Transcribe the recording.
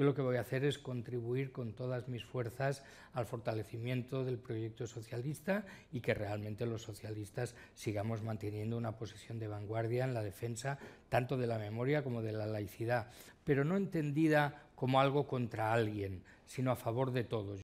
Yo lo que voy a hacer es contribuir con todas mis fuerzas al fortalecimiento del proyecto socialista y que realmente los socialistas sigamos manteniendo una posición de vanguardia en la defensa tanto de la memoria como de la laicidad, pero no entendida como algo contra alguien, sino a favor de todos.